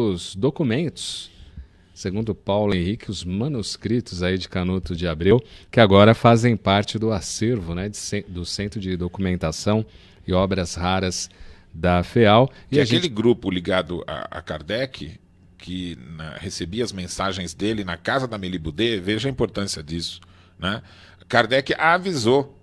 os documentos, segundo Paulo Henrique, os manuscritos aí de Canuto de Abreu, que agora fazem parte do acervo né, de, do Centro de Documentação e Obras Raras da FEAL. E é aquele gente... grupo ligado a, a Kardec, que na, recebia as mensagens dele na casa da Melibudê, veja a importância disso. Né? Kardec avisou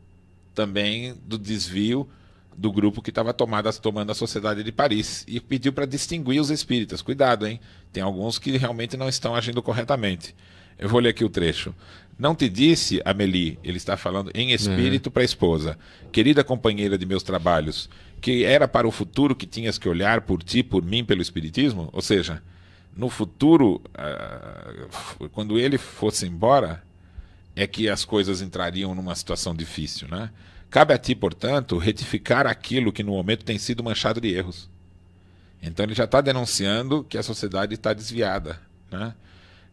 também do desvio do grupo que estava tomando a Sociedade de Paris e pediu para distinguir os espíritas. Cuidado, hein? Tem alguns que realmente não estão agindo corretamente. Eu vou ler aqui o trecho. Não te disse, Amélie, ele está falando em espírito uhum. para a esposa, querida companheira de meus trabalhos, que era para o futuro que tinhas que olhar por ti, por mim, pelo espiritismo? Ou seja, no futuro, uh, quando ele fosse embora, é que as coisas entrariam numa situação difícil, né? Cabe a ti, portanto, retificar aquilo que no momento tem sido manchado de erros. Então ele já está denunciando que a sociedade está desviada. Né?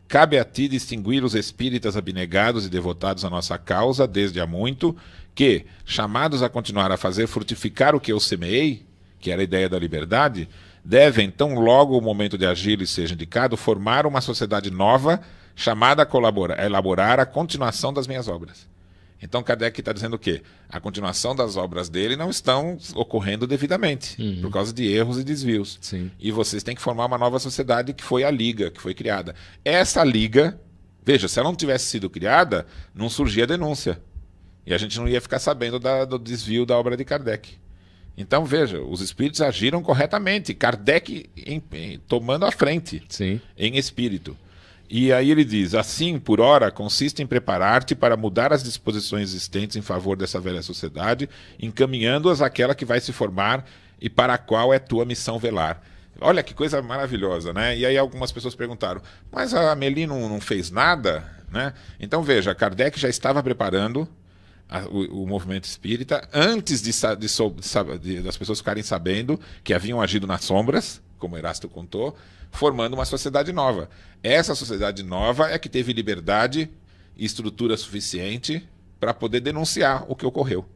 Cabe a ti distinguir os espíritas abnegados e devotados à nossa causa desde há muito, que, chamados a continuar a fazer frutificar o que eu semeei, que era a ideia da liberdade, devem, tão logo o momento de agir lhe seja indicado, formar uma sociedade nova chamada a, a elaborar a continuação das minhas obras. Então Kardec está dizendo o quê? A continuação das obras dele não estão ocorrendo devidamente, uhum. por causa de erros e desvios. Sim. E vocês têm que formar uma nova sociedade que foi a Liga, que foi criada. Essa Liga, veja, se ela não tivesse sido criada, não surgia a denúncia. E a gente não ia ficar sabendo da, do desvio da obra de Kardec. Então, veja, os espíritos agiram corretamente. Kardec em, em, tomando a frente Sim. em espírito. E aí ele diz: assim, por hora, consiste em preparar-te para mudar as disposições existentes em favor dessa velha sociedade, encaminhando-as àquela que vai se formar e para a qual é tua missão velar. Olha que coisa maravilhosa, né? E aí algumas pessoas perguntaram: mas a Amélie não, não fez nada? Né? Então veja, Kardec já estava preparando a, o, o, movimento espírita antes de, de, de, pessoas ficarem sabendo que haviam agido nas sombras como Erasto contou, formando uma sociedade nova. Essa sociedade nova é que teve liberdade e estrutura suficiente para poder denunciar o que ocorreu.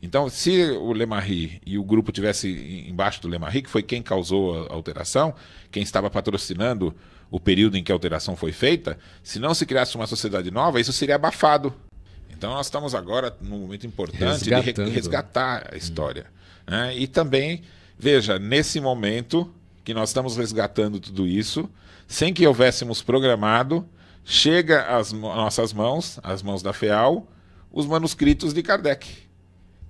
Então, se o Lemarri e o grupo tivesse embaixo do Lemarri, que foi quem causou a alteração, quem estava patrocinando o período em que a alteração foi feita, se não se criasse uma sociedade nova, isso seria abafado. Então, nós estamos agora num momento importante de resgatar a história. Hum. Né? E também, veja, nesse momento, que nós estamos resgatando tudo isso, sem que houvéssemos programado, chega às nossas mãos, às mãos da FEAL, os manuscritos de Kardec,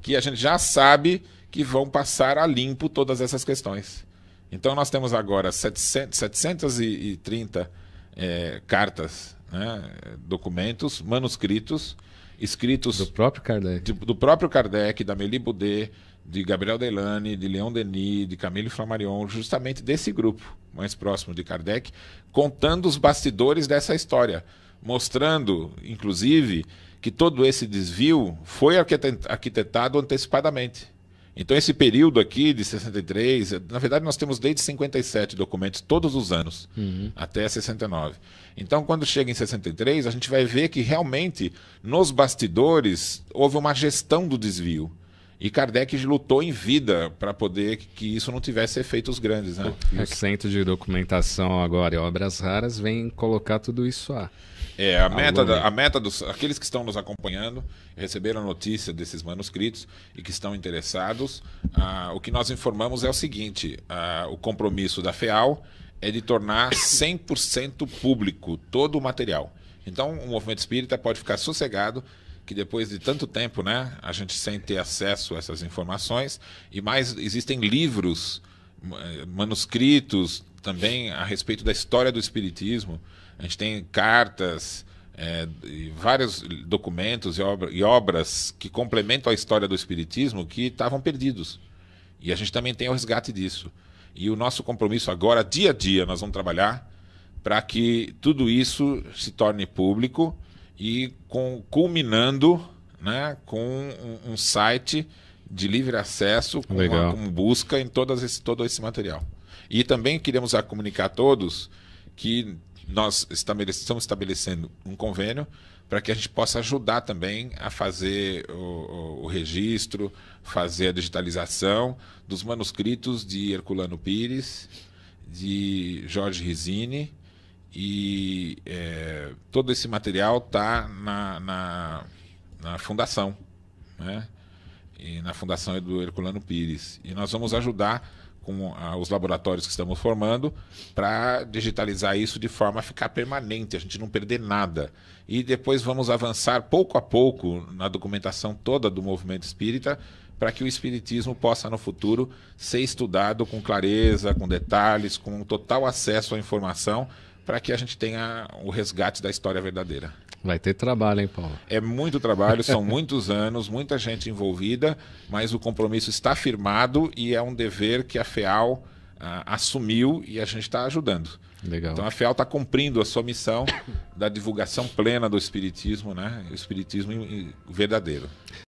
que a gente já sabe que vão passar a limpo todas essas questões. Então nós temos agora 700, 730 é, cartas, né, documentos, manuscritos, escritos do próprio Kardec, de, do próprio Kardec, da Meli Boudet, de Gabriel Delane, de Leon Denis, de Camille Flammarion, justamente desse grupo mais próximo de Kardec, contando os bastidores dessa história, mostrando, inclusive, que todo esse desvio foi arquitetado antecipadamente. Então, esse período aqui de 63, na verdade, nós temos desde 57 documentos todos os anos, uhum. até 69. Então, quando chega em 63, a gente vai ver que realmente nos bastidores houve uma gestão do desvio. E Kardec lutou em vida para poder que isso não tivesse efeitos grandes. Né? O Centro de Documentação agora e Obras Raras vem colocar tudo isso a. É, a, meta, a meta dos. Aqueles que estão nos acompanhando, receberam notícia desses manuscritos e que estão interessados, ah, o que nós informamos é o seguinte: ah, o compromisso da FEAL é de tornar 100% público todo o material. Então, o movimento espírita pode ficar sossegado que depois de tanto tempo, né, a gente sem ter acesso a essas informações, e mais existem livros, eh, manuscritos também a respeito da história do Espiritismo. A gente tem cartas, é, vários documentos e, obra, e, obras que complementam a história do Espiritismo que estavam perdidos. E a gente também tem o resgate disso. E o nosso compromisso agora, dia a dia, nós vamos trabalhar para que tudo isso se torne público e com, culminando né, com um, um site de livre acesso com, uma, com busca em todas esse, todo esse material. E também queremos comunicar a todos que nós estamos estabelecendo um convênio para que a gente possa ajudar também a fazer o, o, registro, fazer a digitalização dos manuscritos de Herculano Pires, de Jorge Risini e é, todo esse material está na, na, na, fundação, né? E na fundação é do Herculano Pires. E nós vamos ajudar com a, os laboratórios que estamos formando para digitalizar isso de forma a ficar permanente, a gente não perder nada. E depois vamos avançar pouco a pouco na documentação toda do movimento espírita para que o espiritismo possa no futuro ser estudado com clareza, com detalhes, com total acesso à informação para que a gente tenha o resgate da história verdadeira. Vai ter trabalho, hein, Paulo? É muito trabalho, são muitos anos, muita gente envolvida, mas o compromisso está firmado e é um dever que a FEAL ah, assumiu e a gente está ajudando. Legal. Então a FEAL está cumprindo a sua missão da divulgação plena do Espiritismo, né? O Espiritismo verdadeiro.